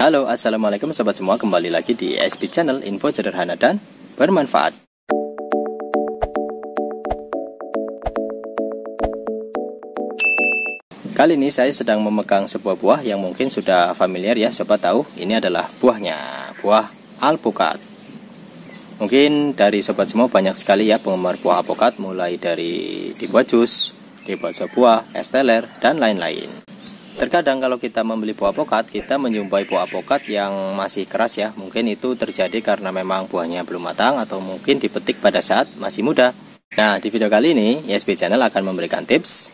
Halo, Assalamualaikum sobat semua Kembali lagi di SP Channel Info Sederhana dan Bermanfaat Kali ini saya sedang memegang sebuah buah yang mungkin sudah familiar ya sobat tahu Ini adalah buahnya, buah alpukat Mungkin dari sobat semua banyak sekali ya penggemar buah alpukat, mulai dari dibuat jus, dibuat sebuah, es teler, dan lain-lain. Terkadang kalau kita membeli buah apokat, kita menjumpai buah apokat yang masih keras ya. Mungkin itu terjadi karena memang buahnya belum matang atau mungkin dipetik pada saat masih muda. Nah, di video kali ini, YSB Channel akan memberikan tips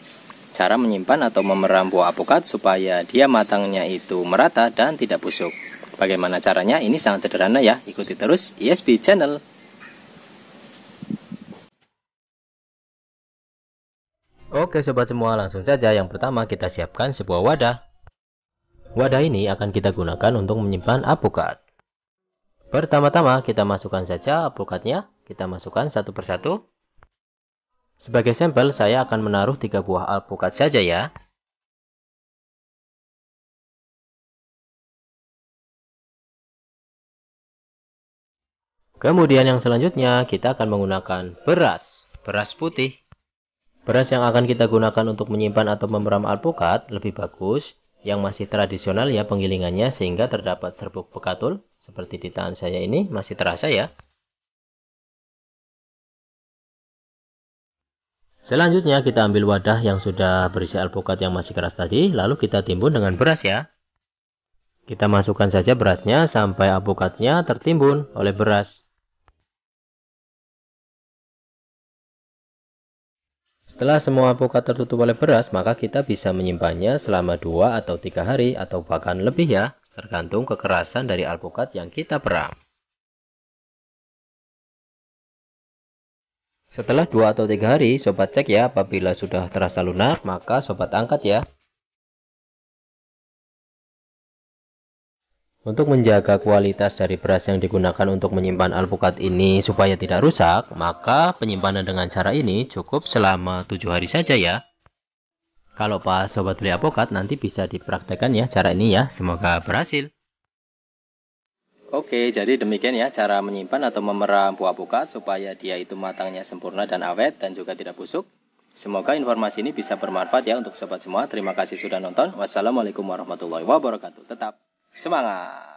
cara menyimpan atau memeram buah apokat supaya dia matangnya itu merata dan tidak busuk. Bagaimana caranya? Ini sangat sederhana ya. Ikuti terus YSB Channel. Oke sobat semua langsung saja yang pertama kita siapkan sebuah wadah. Wadah ini akan kita gunakan untuk menyimpan apukat. Pertama-tama kita masukkan saja apukatnya, kita masukkan satu persatu. Sebagai sampel saya akan menaruh tiga buah apukat saja ya. Kemudian yang selanjutnya kita akan menggunakan beras, beras putih. Beras yang akan kita gunakan untuk menyimpan atau memeram alpukat lebih bagus yang masih tradisional ya penggilingannya sehingga terdapat serbuk bekatul seperti di tangan saya ini masih terasa ya. Selanjutnya kita ambil wadah yang sudah berisi alpukat yang masih keras tadi, lalu kita timbun dengan beras ya. Kita masukkan saja berasnya sampai alpukatnya tertimbun oleh beras. Setelah semua alpukat tertutup oleh beras, maka kita bisa menyimpannya selama dua atau tiga hari atau bahkan lebih ya, tergantung kekerasan dari alpukat yang kita peram. Setelah dua atau tiga hari, sobat cek ya, apabila sudah terasa lunak, maka sobat angkat ya. Untuk menjaga kualitas dari beras yang digunakan untuk menyimpan alpukat ini supaya tidak rusak, maka penyimpanan dengan cara ini cukup selama 7 hari saja ya. Kalau pak sobat beli alpukat nanti bisa dipraktekkan ya cara ini ya, semoga berhasil. Oke, jadi demikian ya cara menyimpan atau memeram buah alpukat supaya dia itu matangnya sempurna dan awet dan juga tidak busuk. Semoga informasi ini bisa bermanfaat ya untuk sobat semua. Terima kasih sudah nonton. Wassalamualaikum warahmatullahi wabarakatuh. Tetap 马啦。